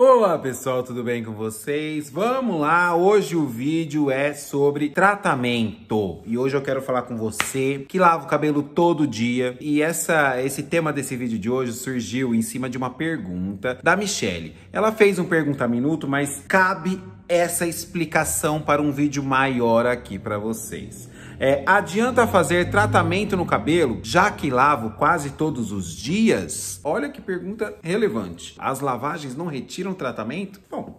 Olá pessoal, tudo bem com vocês? Vamos lá, hoje o vídeo é sobre tratamento. E hoje eu quero falar com você que lava o cabelo todo dia. E essa, esse tema desse vídeo de hoje surgiu em cima de uma pergunta da Michelle. Ela fez um pergunta minuto, mas cabe essa explicação para um vídeo maior aqui para vocês. É, adianta fazer tratamento no cabelo, já que lavo quase todos os dias? Olha que pergunta relevante. As lavagens não retiram tratamento? Bom,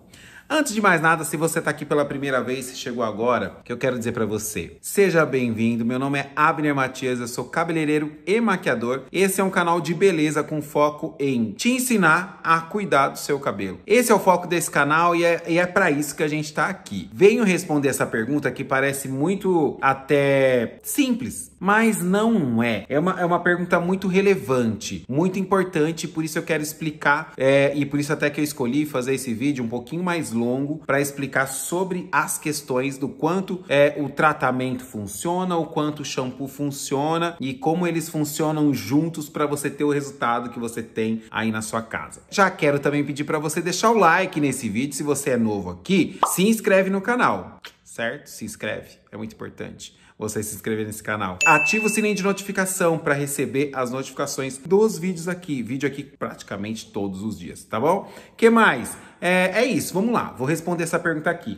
Antes de mais nada, se você está aqui pela primeira vez, se chegou agora, o que eu quero dizer para você? Seja bem-vindo. Meu nome é Abner Matias, eu sou cabeleireiro e maquiador. Esse é um canal de beleza com foco em te ensinar a cuidar do seu cabelo. Esse é o foco desse canal e é, e é para isso que a gente está aqui. Venho responder essa pergunta que parece muito até simples, mas não é. É uma, é uma pergunta muito relevante, muito importante, por isso eu quero explicar é, e por isso até que eu escolhi fazer esse vídeo um pouquinho mais longo para explicar sobre as questões do quanto é, o tratamento funciona, o quanto o shampoo funciona e como eles funcionam juntos para você ter o resultado que você tem aí na sua casa. Já quero também pedir para você deixar o like nesse vídeo se você é novo aqui, se inscreve no canal, certo? Se inscreve, é muito importante você se inscrever nesse canal. Ativa o sininho de notificação para receber as notificações dos vídeos aqui. Vídeo aqui praticamente todos os dias, tá bom? que mais? É, é isso, vamos lá. Vou responder essa pergunta aqui.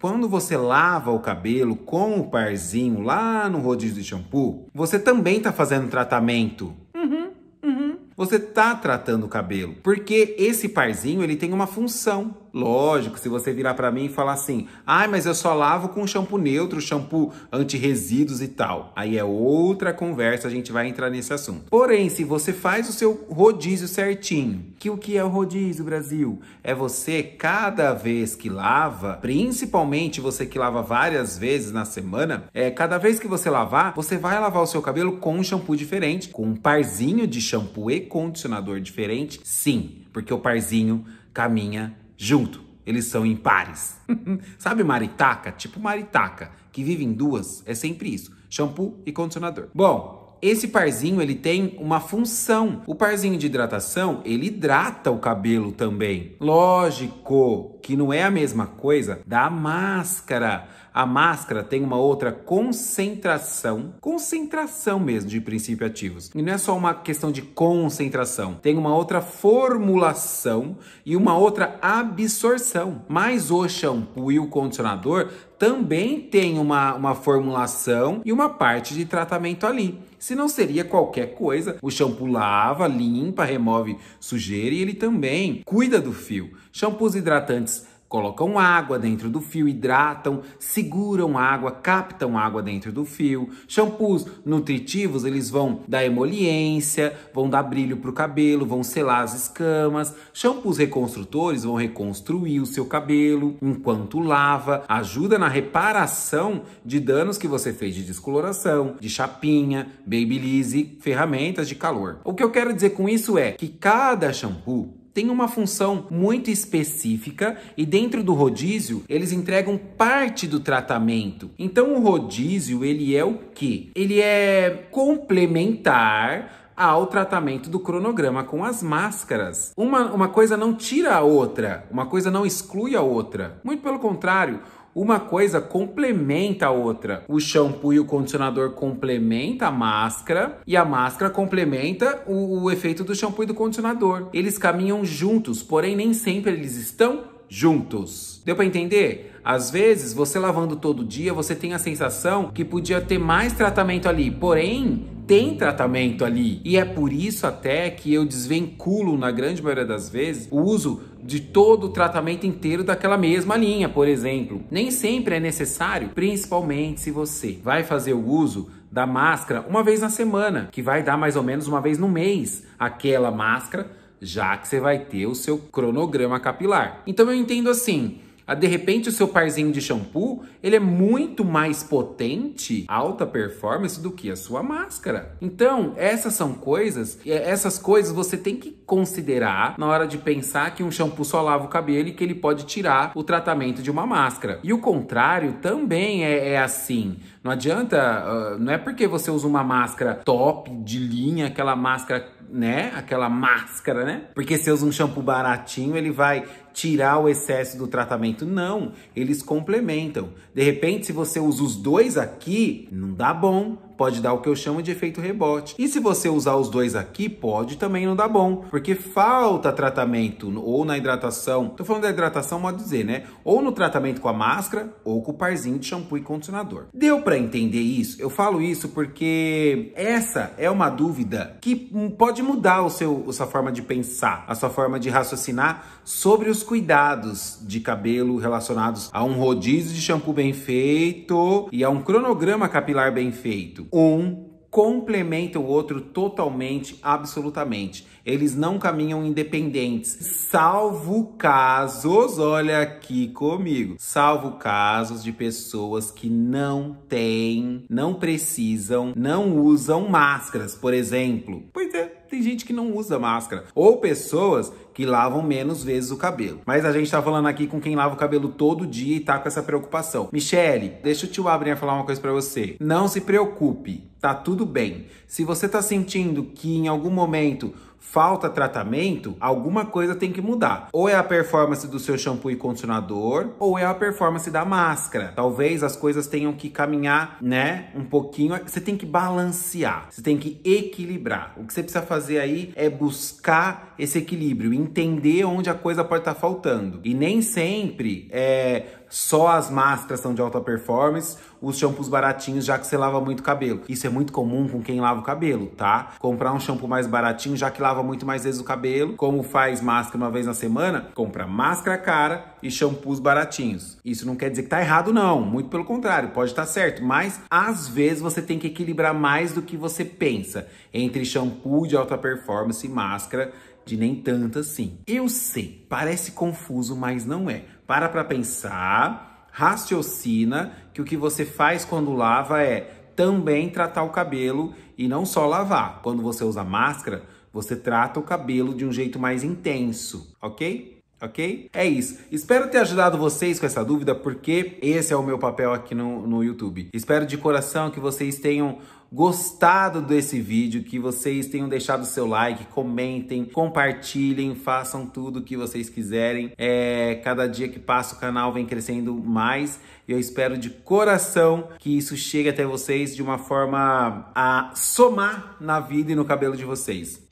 Quando você lava o cabelo com o parzinho lá no rodízio de shampoo, você também está fazendo tratamento. Uhum, uhum. Você está tratando o cabelo, porque esse parzinho ele tem uma função. Lógico, se você virar para mim e falar assim, ai, ah, mas eu só lavo com shampoo neutro, shampoo anti-resíduos e tal. Aí é outra conversa, a gente vai entrar nesse assunto. Porém, se você faz o seu rodízio certinho, que o que é o rodízio, Brasil? É você, cada vez que lava, principalmente você que lava várias vezes na semana, é cada vez que você lavar, você vai lavar o seu cabelo com um shampoo diferente, com um parzinho de shampoo e condicionador diferente, sim, porque o parzinho caminha junto. Eles são impares. Sabe maritaca? Tipo maritaca, que vive em duas, é sempre isso: shampoo e condicionador. Bom, esse parzinho, ele tem uma função. O parzinho de hidratação, ele hidrata o cabelo também. Lógico que não é a mesma coisa da máscara. A máscara tem uma outra concentração, concentração mesmo de princípios ativos. E não é só uma questão de concentração, tem uma outra formulação e uma outra absorção. Mas o shampoo e o condicionador também tem uma, uma formulação e uma parte de tratamento ali. Se não seria qualquer coisa, o shampoo lava, limpa, remove sujeira e ele também cuida do fio. Shampoos hidratantes colocam água dentro do fio, hidratam, seguram água, captam água dentro do fio. Shampoos nutritivos, eles vão dar emoliência, vão dar brilho para o cabelo, vão selar as escamas. Shampoos reconstrutores vão reconstruir o seu cabelo enquanto lava, ajuda na reparação de danos que você fez de descoloração, de chapinha, babyliss e ferramentas de calor. O que eu quero dizer com isso é que cada shampoo tem uma função muito específica e dentro do rodízio eles entregam parte do tratamento. Então o rodízio ele é o que? Ele é complementar ao tratamento do cronograma com as máscaras. Uma, uma coisa não tira a outra, uma coisa não exclui a outra. Muito pelo contrário, uma coisa complementa a outra. O shampoo e o condicionador complementam a máscara e a máscara complementa o, o efeito do shampoo e do condicionador. Eles caminham juntos, porém nem sempre eles estão juntos. Deu para entender? Às vezes, você lavando todo dia, você tem a sensação que podia ter mais tratamento ali, porém, tem tratamento ali. E é por isso até que eu desvinculo, na grande maioria das vezes, o uso de todo o tratamento inteiro daquela mesma linha, por exemplo. Nem sempre é necessário, principalmente se você vai fazer o uso da máscara uma vez na semana, que vai dar mais ou menos uma vez no mês aquela máscara, já que você vai ter o seu cronograma capilar. Então eu entendo assim, ah, de repente, o seu parzinho de shampoo, ele é muito mais potente, alta performance, do que a sua máscara. Então, essas são coisas, é, essas coisas você tem que considerar na hora de pensar que um shampoo só lava o cabelo e que ele pode tirar o tratamento de uma máscara. E o contrário também é, é assim. Não adianta, uh, não é porque você usa uma máscara top de linha, aquela máscara né? Aquela máscara, né? Porque se usa um shampoo baratinho, ele vai tirar o excesso do tratamento. Não, eles complementam. De repente, se você usa os dois aqui, não dá bom, pode dar o que eu chamo de efeito rebote. E se você usar os dois aqui, pode também não dar bom, porque falta tratamento ou na hidratação. Tô falando da hidratação, modo dizer, né? Ou no tratamento com a máscara ou com o parzinho de shampoo e condicionador. Deu para entender isso? Eu falo isso porque essa é uma dúvida que hum, pode mudar o seu, a sua forma de pensar, a sua forma de raciocinar sobre os cuidados de cabelo relacionados a um rodízio de shampoo bem feito e a um cronograma capilar bem feito. Um complementa o outro totalmente, absolutamente. Eles não caminham independentes, salvo casos, olha aqui comigo, salvo casos de pessoas que não têm, não precisam, não usam máscaras, por exemplo. Pois é tem gente que não usa máscara. Ou pessoas que lavam menos vezes o cabelo. Mas a gente tá falando aqui com quem lava o cabelo todo dia e tá com essa preocupação. Michele, deixa o tio Abner falar uma coisa para você. Não se preocupe, tá tudo bem. Se você tá sentindo que em algum momento falta tratamento, alguma coisa tem que mudar. Ou é a performance do seu shampoo e condicionador, ou é a performance da máscara. Talvez as coisas tenham que caminhar, né, um pouquinho. Você tem que balancear, você tem que equilibrar. O que você precisa fazer aí é buscar esse equilíbrio, entender onde a coisa pode estar tá faltando. E nem sempre é só as máscaras são de alta performance, os shampoos baratinhos, já que você lava muito cabelo. Isso é muito comum com quem lava o cabelo, tá? Comprar um shampoo mais baratinho, já que lava muito mais vezes o cabelo, como faz máscara uma vez na semana, compra máscara cara e shampoos baratinhos. Isso não quer dizer que tá errado, não. Muito pelo contrário, pode estar tá certo. Mas às vezes você tem que equilibrar mais do que você pensa entre shampoo de alta performance e máscara de nem tanto assim. Eu sei, parece confuso, mas não é. Para pra pensar, raciocina que o que você faz quando lava é também tratar o cabelo e não só lavar. Quando você usa máscara, você trata o cabelo de um jeito mais intenso, ok? ok? É isso. Espero ter ajudado vocês com essa dúvida, porque esse é o meu papel aqui no, no YouTube. Espero de coração que vocês tenham gostado desse vídeo, que vocês tenham deixado o seu like, comentem, compartilhem, façam tudo o que vocês quiserem. É, cada dia que passa o canal vem crescendo mais e eu espero de coração que isso chegue até vocês de uma forma a somar na vida e no cabelo de vocês.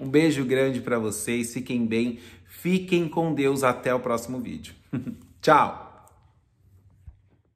Um beijo grande para vocês, fiquem bem. Fiquem com Deus até o próximo vídeo. Tchau!